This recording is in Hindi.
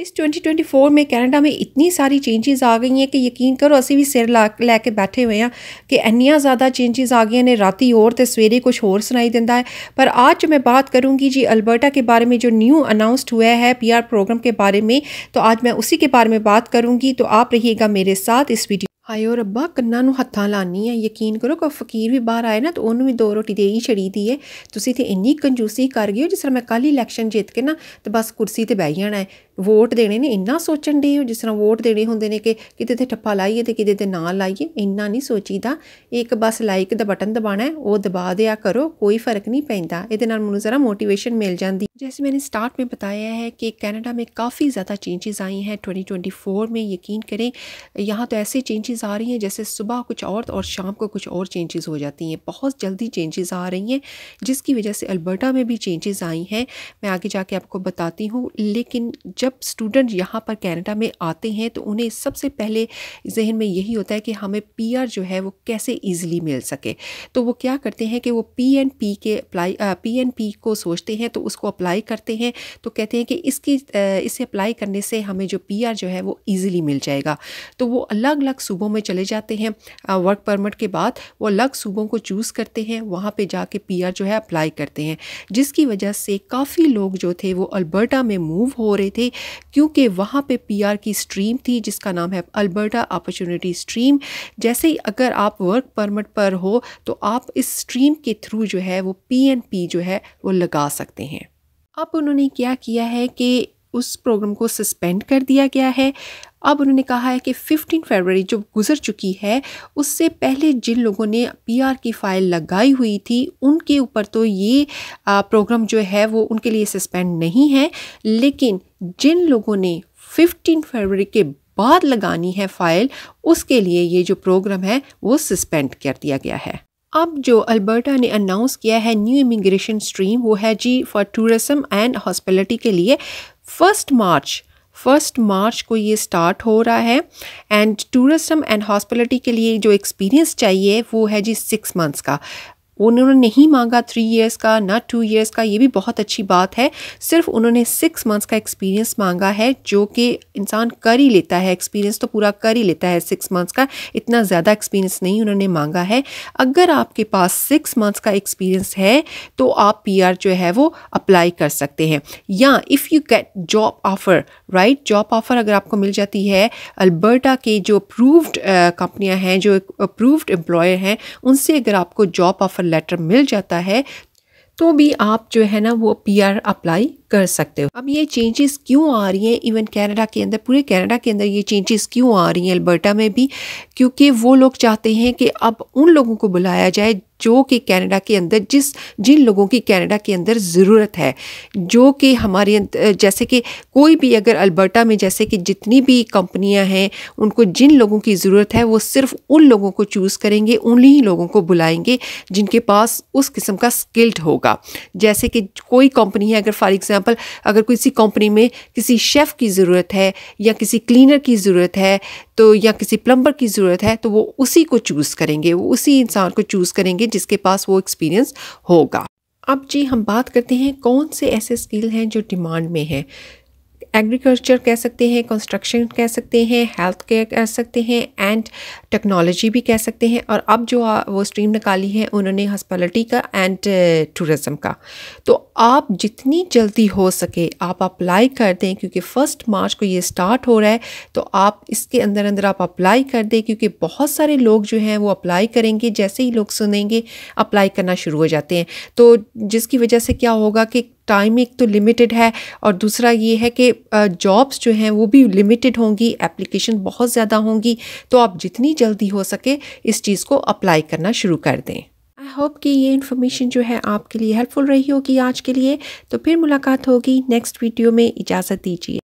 इस 2024 में कनाडा में इतनी सारी चेंजेस आ गई हैं कि यकीन करो ਅਸੀਂ ਵੀ ਸਿਰ ਲੈ ਕੇ ਬੈਠੇ ਹੋਏ ਆ ਕਿ ਇੰਨੀਆਂ ਜ਼ਿਆਦਾ ਚੇंजेस ਆ ਗਈਆਂ ਨੇ ਰਾਤੀ ਹੋਰ ਤੇ ਸਵੇਰੇ ਕੁਝ ਹੋਰ ਸੁਣਾਈ ਦਿੰਦਾ ਹੈ पर आज मैं बात करूंगी जी अल्बर्टा के बारे में जो न्यू अनाउंस्ड हुआ है पीआर प्रोग्राम के बारे में तो आज मैं उसी के बारे में बात करूंगी तो आप रहिएगा मेरे साथ इस वीडियो ਹਾਏ ਰੱਬਾ ਕੰਨਾਂ ਨੂੰ ਹੱਥਾਂ ਲਾਨੀ ਹੈ ਯਕੀਨ ਕਰੋ ਕੋ ਫਕੀਰ ਵੀ ਬਾਹਰ ਆਏ ਨਾ ਤਾਂ ਉਹਨੂੰ ਵੀ ਦੋ ਰੋਟੀ ਦੇ ਹੀ ਛੜੀਦੀ ਏ ਤੁਸੀਂ ਤੇ ਇੰਨੀ ਕੰਜੂਸੀ ਕਰ ਗਏ ਜਿਸ ਤਰ੍ਹਾਂ ਮੈਂ ਕੱਲ ਇਲੈਕਸ਼ਨ ਜਿੱਤ ਕੇ ਨਾ ਤੇ ਬਸ ਕੁਰਸੀ ਤੇ ਬਹਿ ਜਾਣਾ ਹੈ वोट देने ਨੇ ਇੰਨਾ ਸੋਚਣ ਦੇ ਹੋ ਜਿਸ ਤਰ੍ਹਾਂ ਵੋਟ ਦੇਣੇ ਹੁੰਦੇ ਨੇ ਕਿ ਕਿਤੇ ਤੇ ਠੱਪਾ ਲਾਈਏ ਤੇ ਕਿਤੇ ਤੇ ਨਾ ਲਾਈਏ ਇੰਨਾ ਨਹੀਂ ਸੋਚੀਦਾ ਇੱਕ ਬਸ ਲਾਈਕ ਦਾ ਬਟਨ ਦਬਾਣਾ ਹੈ ਉਹ ਦਬਾ ਦਿਆ नहीं पैदा ये मैं ज़रा मोटिवेशन मिल जाती जैसे मैंने स्टार्ट में बताया है कि कैनेडा में काफ़ी ज़्यादा चेंजेस आई हैं ट्वेंटी ट्वेंटी फोर में यकीन करें यहाँ तो ऐसे चेंजेस आ रही हैं जैसे सुबह कुछ और और शाम को कुछ और चेंजेस हो जाती हैं बहुत जल्दी चेंजेस आ रही हैं जिसकी वजह से अल्बर्टा में भी चेंजेस आई हैं मैं आगे जाके आपको बताती हूँ लेकिन जब जब स्टूडेंट यहाँ पर कैनेडा में आते हैं तो उन्हें सबसे पहले जहन में यही होता है कि हमें पी आर जो है वो कैसे ईजिली मिल सके तो वो क्या करते हैं कि वो पी एन पी के अप्लाई पी एन पी को सोचते हैं तो उसको अप्लाई करते हैं तो कहते हैं कि इसकी इसे अप्लाई करने से हमें जो पी आर जो है वो ईज़िली मिल जाएगा तो वो अलग अलग सूबों में चले जाते हैं वर्क परमिट के बाद वो अलग सूबों को चूज़ करते हैं वहाँ पर जाके पी जो है अप्लाई करते हैं जिसकी वजह से काफ़ी लोग जो थे वो अल्बर्टा में मूव हो रहे थे क्योंकि वहाँ पे पीआर की स्ट्रीम थी जिसका नाम है अल्बर्टा अपॉर्चुनिटी स्ट्रीम जैसे ही अगर आप वर्क परमिट पर हो तो आप इस स्ट्रीम के थ्रू जो है वो पीएनपी जो है वो लगा सकते हैं अब उन्होंने क्या किया है कि उस प्रोग्राम को सस्पेंड कर दिया गया है अब उन्होंने कहा है कि 15 फरवरी जो गुजर चुकी है उससे पहले जिन लोगों ने पीआर की फ़ाइल लगाई हुई थी उनके ऊपर तो ये प्रोग्राम जो है वो उनके लिए सस्पेंड नहीं है लेकिन जिन लोगों ने 15 फरवरी के बाद लगानी है फ़ाइल उसके लिए ये जो प्रोग्राम है वो सस्पेंड कर दिया गया है अब जो अल्बर्टा ने अनाउंस किया है न्यू इमिग्रेशन स्ट्रीम वो है जी फॉर टूरिज्म एंड हॉस्पिटलिटी के लिए फर्स्ट मार्च फर्स्ट मार्च को ये स्टार्ट हो रहा है एंड टूरिज्म एंड हॉस्पिटलिटी के लिए जो एक्सपीरियंस चाहिए वो है जी सिक्स मंथ्स का उन्होंने नहीं मांगा थ्री ईयर्स का ना टू ईयर्स का ये भी बहुत अच्छी बात है सिर्फ उन्होंने सिक्स मंथ्स का एक्सपीरियंस मांगा है जो कि इंसान कर ही लेता है एक्सपीरियंस तो पूरा कर ही लेता है सिक्स मंथ्स का इतना ज़्यादा एक्सपीरियंस नहीं उन्होंने मांगा है अगर आपके पास सिक्स मंथ्स का एक्सपीरियंस है तो आप पी जो है वो अप्लाई कर सकते हैं या if you get job offer right job offer अगर आपको मिल जाती है अल्बर्टा के जो अप्रूव्ड कंपनियाँ हैं जो अप्रूव्ड एम्प्लॉयर हैं उनसे अगर आपको जॉब ऑफ़र लेटर मिल जाता है तो भी आप जो है ना वो पीआर अप्लाई कर सकते हो अब ये चेंजेस क्यों आ रही हैं इवन कनाडा के अंदर पूरे कनाडा के अंदर ये चेंजेस क्यों आ रही हैं अल्बर्टा में भी क्योंकि वो लोग चाहते हैं कि अब उन लोगों को बुलाया जाए जो कि कनाडा के अंदर जिस जिन लोगों की कनाडा के अंदर ज़रूरत है जो कि हमारे जैसे कि कोई भी अगर अल्बर्टा में जैसे कि जितनी भी कंपनियां हैं उनको जिन लोगों की ज़रूरत है वो सिर्फ उन लोगों को चूज़ करेंगे उन्हीं लोगों को बुलाएंगे जिनके पास उस किस्म का स्किल्ड होगा जैसे कि कोई कंपनी है अगर फॉर एग्ज़ाम्पल एग्जांपल अगर किसी कंपनी में किसी शेफ़ की ज़रूरत है या किसी क्लीनर की ज़रूरत है तो या किसी प्लम्बर की ज़रूरत है तो वो उसी को चूज़ करेंगे वो उसी इंसान को चूज़ करेंगे जिसके पास वो एक्सपीरियंस होगा अब जी हम बात करते हैं कौन से ऐसे स्किल हैं जो डिमांड में हैं एग्रीकल्चर कह सकते हैं कंस्ट्रक्शन कह सकते हैं हेल्थ केयर कह सकते हैं एंड टेक्नोलॉजी भी कह सकते हैं और अब जो वो स्ट्रीम निकाली है उन्होंने हॉस्पिटलिटी का एंड टूरिज़म uh, का तो आप जितनी जल्दी हो सके आप अप्लाई कर दें क्योंकि फ़र्स्ट मार्च को ये स्टार्ट हो रहा है तो आप इसके अंदर अंदर आप अप्लाई कर दें क्योंकि बहुत सारे लोग जो हैं वो अप्लाई करेंगे जैसे ही लोग सुनेंगे अप्लाई करना शुरू हो जाते हैं तो जिसकी वजह से क्या होगा कि टाइम एक तो लिमिटेड है और दूसरा ये है कि जॉब्स जो हैं वो भी लिमिटेड होंगी एप्लीकेशन बहुत ज़्यादा होंगी तो आप जितनी जल्दी हो सके इस चीज़ को अप्लाई करना शुरू कर दें आई होप कि ये इन्फॉर्मेशन जो है आपके लिए हेल्पफुल रही होगी आज के लिए तो फिर मुलाकात होगी नेक्स्ट वीडियो में इजाज़त दीजिए